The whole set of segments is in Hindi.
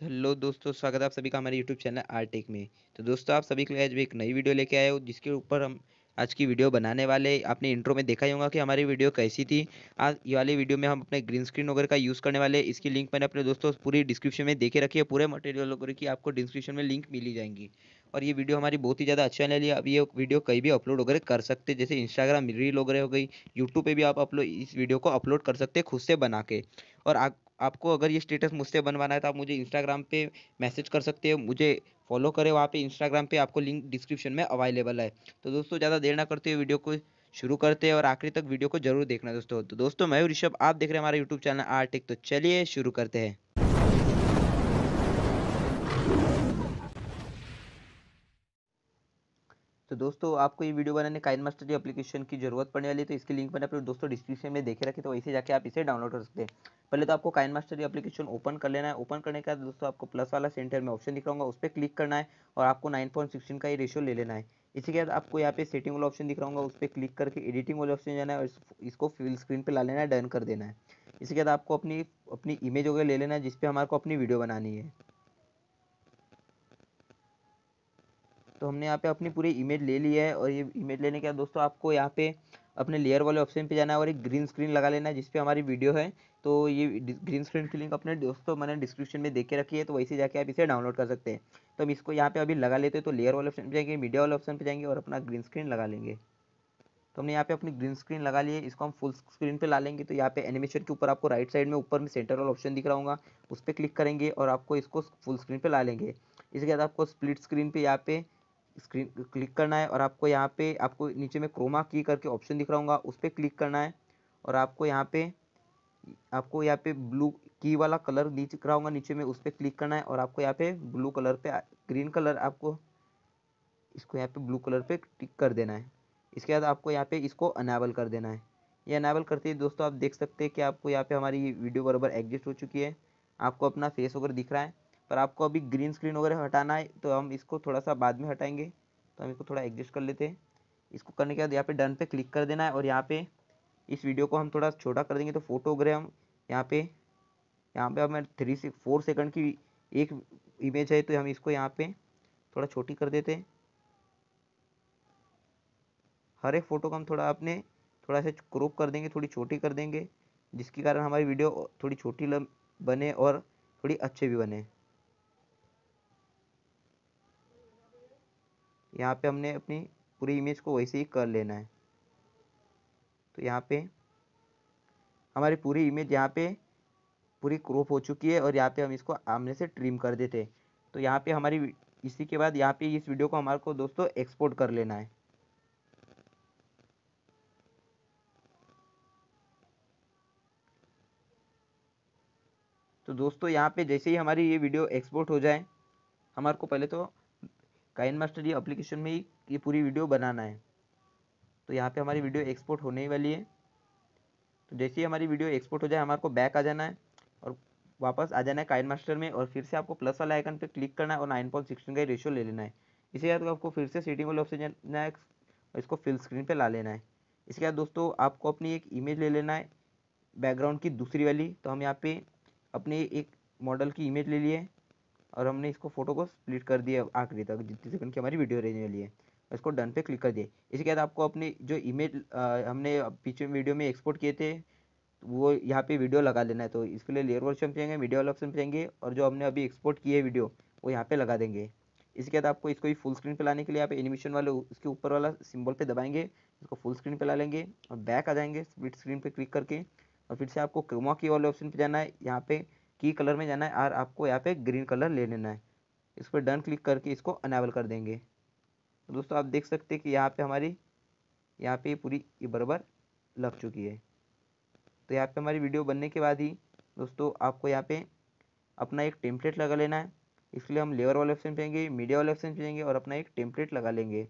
तो हेलो दोस्तों स्वागत है आप सभी का हमारे यूट्यूब चैनल आरटेक में तो दोस्तों आप सभी के लिए आज भी एक नई वीडियो लेके आए हो जिसके ऊपर हम आज की वीडियो बनाने वाले आपने इंट्रो में देखा ही होगा कि हमारी वीडियो कैसी थी आज ये वाली वीडियो में हम अपने ग्रीन स्क्रीन वगैरह का यूज़ करने वाले इसकी लिंक मैंने अपने दोस्तों पूरी डिस्क्रिप्शन में देखे रखी है पूरे मटेरियल वगैरह की आपको डिस्क्रिप्शन में लिंक मिली जाएंगी और ये वीडियो हमारी बहुत ही ज़्यादा अच्छी आने लगी है अब ये वीडियो कहीं भी अपलोड वगैरह कर सकते जैसे इंस्टाग्राम रील वगैरह हो गई यूट्यूब पर भी आप अपलोड इस वीडियो को अपलोड कर सकते खुद से बना के और आपको अगर ये स्टेटस मुझसे बनवाना है तो आप मुझे इंस्टाग्राम पे मैसेज कर सकते हो मुझे फॉलो करें वहाँ पे इंस्टाग्राम पे आपको लिंक डिस्क्रिप्शन में अवेलेबल है तो दोस्तों ज़्यादा देर ना करते हुए वीडियो को शुरू करते हैं और आखिरी तक वीडियो को जरूर देखना दोस्तों तो दोस्तों मैं ऋषभ आप देख रहे हैं हमारा यूट्यूब चैनल आर टेक तो चलिए शुरू करते हैं तो दोस्तों आपको ये वीडियो बनाने काइन मास्टर जी एप्लीकेशन की जरूरत पड़ने वाली है तो इसकी लिंक मैंने अपने दोस्तों डिस्क्रिप्शन में देखे रखे तो वैसे जाके आप इसे डाउनलोड कर सकते हैं पहले तो आपको काइन मास्टर एप्लीकेशन ओपन कर लेना है ओपन करने के बाद दोस्तों आपको प्लस वाला सेंटर में ऑप्शन दिखाऊंगा उस पर क्लिक करना है और आपको नाइन का ये रेशियो ले लेना है इसी के बाद आपको यहाँ पे सेटिंग वाला ऑप्शन दिख रहा उस पर क्लिक करके एडिटिंग वाला ऑप्शन जाना है और इसको फुल स्क्रीन पर ला लेना है डन कर देना है इसी के बाद आपको अपनी अपनी इमेज वगैरह ले लेना है जिसपे हमारे को अपनी वीडियो बनानी है तो हमने यहाँ पे अपनी पूरी इमेज ले ली है और ये इमेज लेने के बाद दोस्तों आपको यहाँ पे अपने लेयर वाले ऑप्शन पे जाना है और एक ग्रीन स्क्रीन लगा लेना है जिसपे हमारी वीडियो है तो ये ग्रीन स्क्रीन की लिंक अपने दोस्तों मैंने डिस्क्रिप्शन में के रखी है तो वैसे जाके आप इसे डाउनलोड कर सकते हैं तो हम इसको यहाँ पे अभी लगा लेते हैं तो लेयर वाले ऑप्शन पर जाएंगे मीडिया वाले ऑप्शन पर जाएंगे और अपना ग्रीन स्क्रीन लगा लेंगे तो हमने यहाँ पे अपनी ग्रीन स्क्रीन लगा ली है इसको हम फुल स्क्रीन पे ला लेंगे तो यहाँ पे एनिमेशन के ऊपर आपको राइट साइड में ऊपर में सेंटर वाला ऑप्शन दिख रहा होगा उस पर क्लिक करेंगे और आपको इसको फुल स्क्रीन पे ला लेंगे इसके बाद आपको स्प्लिट स्क्रीन पे यहाँ पे स्क्रीन क्लिक करना है और आपको यहाँ पे आपको नीचे में क्रोमा की करके ऑप्शन दिख रहा हूँ उस पर क्लिक करना है और आपको यहाँ पे आपको यहाँ पे ब्लू की वाला कलर दिख रहा हूँ नीचे में उस पर क्लिक करना है और आपको यहाँ पे ब्लू कलर पे ग्रीन कलर आपको इसको यहाँ पे ब्लू कलर पे टिक कर देना है इसके बाद आपको यहाँ पे इसको अनेबल कर देना है ये अनेबल करते ही दोस्तों आप देख सकते हैं कि आपको यहाँ पे हमारी वीडियो बराबर एग्जिस्ट हो चुकी है आपको अपना फेस वगैरह दिख रहा है पर आपको अभी ग्रीन स्क्रीन वगैरह हटाना है तो हम इसको थोड़ा सा बाद में हटाएंगे तो हम इसको थोड़ा एडजस्ट कर लेते हैं इसको करने के बाद यहाँ पे डन पे क्लिक कर देना है और यहाँ पे इस वीडियो को हम थोड़ा छोटा कर देंगे तो हम यहाँ पे यहाँ पे हमें थ्री से फोर सेकंड की एक इमेज है तो हम इसको यहाँ पे थोड़ा छोटी कर देते हैं हर एक फ़ोटो को हम थोड़ा अपने थोड़ा सा क्रोप कर देंगे थोड़ी छोटी कर देंगे जिसके कारण हमारी वीडियो थोड़ी छोटी बने और थोड़ी अच्छे भी बने यहाँ पे हमने अपनी पूरी इमेज को वैसे ही कर लेना है तो यहाँ पे हमारी पूरी इमेज यहाँ पे पूरी क्रॉप हो चुकी है और यहाँ पे हम इसको आमने से ट्रिम कर देते हैं तो यहाँ पे हमारी इसी के बाद यहाँ पे इस वीडियो को हमारे को दोस्तों एक्सपोर्ट कर लेना है तो दोस्तों यहाँ पे जैसे ही हमारी ये वीडियो एक्सपोर्ट हो जाए हमारे को पहले तो काइन मास्टर ये अप्लीकेशन में ही ये पूरी वीडियो बनाना है तो यहाँ पे हमारी वीडियो एक्सपोर्ट होने ही वाली है तो जैसे ही हमारी वीडियो एक्सपोर्ट हो जाए हमारे को बैक आ जाना है और वापस आ जाना है काइन मास्टर में और फिर से आपको प्लस वाला आइकन पे क्लिक करना है और नाइन पॉइंट सिक्सटीन का रेशियो ले लेना है इसके बाद आपको फिर से सीटिंग वाले ऑप्शन जाना है और इसको फिल स्क्रीन पर ला लेना है इसके बाद दोस्तों आपको अपनी एक इमेज ले लेना है बैकग्राउंड की दूसरी वाली तो हम यहाँ पे अपने एक मॉडल की इमेज ले लिए और हमने इसको फोटो को स्प्लिट कर दिया आखिरी तक जितने सेकंड की हमारी वीडियो रहने वाली है इसको डन पे क्लिक कर दिए इसके बाद आपको अपनी जो इमेज हमने पीछे वीडियो में एक्सपोर्ट किए थे वो यहाँ पे वीडियो लगा लेना है तो इसके लिए लेयर वर्शन पे वीडियो वाला ऑप्शन पे जाएंगे और जो हमने अभी एक्सपोर्ट किए वीडियो वो यहाँ पे लगा देंगे इसके बाद आपको इसको फुल स्क्रीन पे लाने के लिए आप एनिमेशन वाले उसके ऊपर वाला सिंबल पे दबाएंगे इसको फुल स्क्रीन पे ला लेंगे और बैक आ जाएंगे स्प्लिट स्क्रीन पे क्लिक करके और फिर से आपको क्रोमा की वाले ऑप्शन पे जाना है यहाँ पे की कलर में जाना है और आपको यहाँ पे ग्रीन कलर ले लेना है इस पर डन क्लिक करके इसको अनेबल कर देंगे तो दोस्तों आप देख सकते हैं कि यहाँ पे हमारी यहाँ पे पूरी बराबर लग चुकी है तो यहाँ पे हमारी वीडियो बनने के बाद ही दोस्तों आपको यहाँ पे अपना एक टेम्पलेट लगा लेना है इसके लिए हम लेवर वाले ऑप्शन पे मीडिया वाले ऑप्शन पे और अपना एक टेम्पलेट लगा लेंगे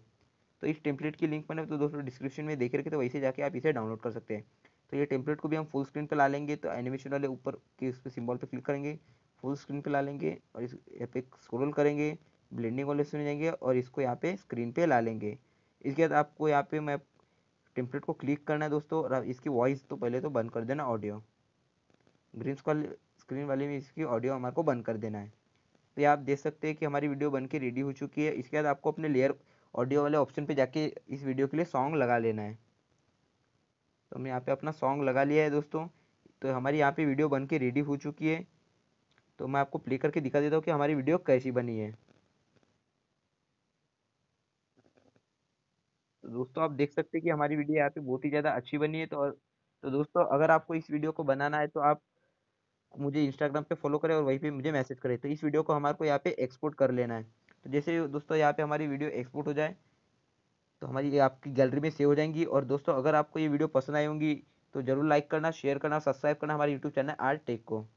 तो इस टेम्पलेट की लिंक मैंने तो दोस्तों डिस्क्रिप्शन में देख रखे तो वैसे जाके आप इसे डाउनलोड कर सकते हैं तो ये टेम्पलेट को भी हम फुल स्क्रीन पे ला लेंगे तो एनिमेशन वाले ऊपर के उस पर पे क्लिक करेंगे फुल स्क्रीन पे ला लेंगे और इस यहाँ पे स्क्रोल करेंगे ब्लेंडिंग वाले से जाएंगे और इसको यहाँ पे स्क्रीन पे ला लेंगे इसके बाद आपको यहाँ पे मैं टेम्पलेट को क्लिक करना है दोस्तों और इसकी वॉइस तो पहले तो बंद कर देना ऑडियो ग्रीन स्कॉल स्क्रीन वाले में इसकी ऑडियो हमारे को बंद कर देना है तो ये आप देख सकते हैं कि हमारी वीडियो बन के रेडी हो चुकी है इसके बाद आपको अपने लेयर ऑडियो वाले ऑप्शन पर जाके इस वीडियो के लिए सॉन्ग लगा लेना है तो हम यहाँ पे अपना सॉन्ग लगा लिया है दोस्तों तो हमारी यहाँ पे वीडियो बन के रेडी हो चुकी है तो मैं आपको प्ले करके दिखा देता हूँ कि हमारी वीडियो कैसी बनी है तो दोस्तों आप देख सकते हैं कि हमारी वीडियो यहाँ पे बहुत ही ज़्यादा अच्छी बनी है तो तो दोस्तों अगर आपको इस वीडियो को बनाना है तो आप मुझे इंस्टाग्राम पे फॉलो करें और वहीं पे मुझे मैसेज करें तो इस वीडियो को हमारे को यहाँ पे एक्सपोर्ट कर लेना है तो जैसे दोस्तों यहाँ पे हमारी वीडियो एक्सपोर्ट हो जाए तो हमारी आपकी गैलरी में सेव हो जाएंगी और दोस्तों अगर आपको ये वीडियो पसंद आई होंगी तो जरूर लाइक करना शेयर करना सब्सक्राइब करना हमारे यूट्यूब चैनल आर्ट टेक को